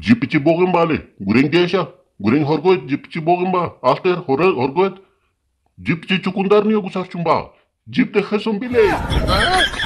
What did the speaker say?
жипичи болгон ба али күрең кеша күрең хоргойт жипичи болгон ба алтер хоргойт жипичи чукундарын кусарчумба жипте хесон билей э?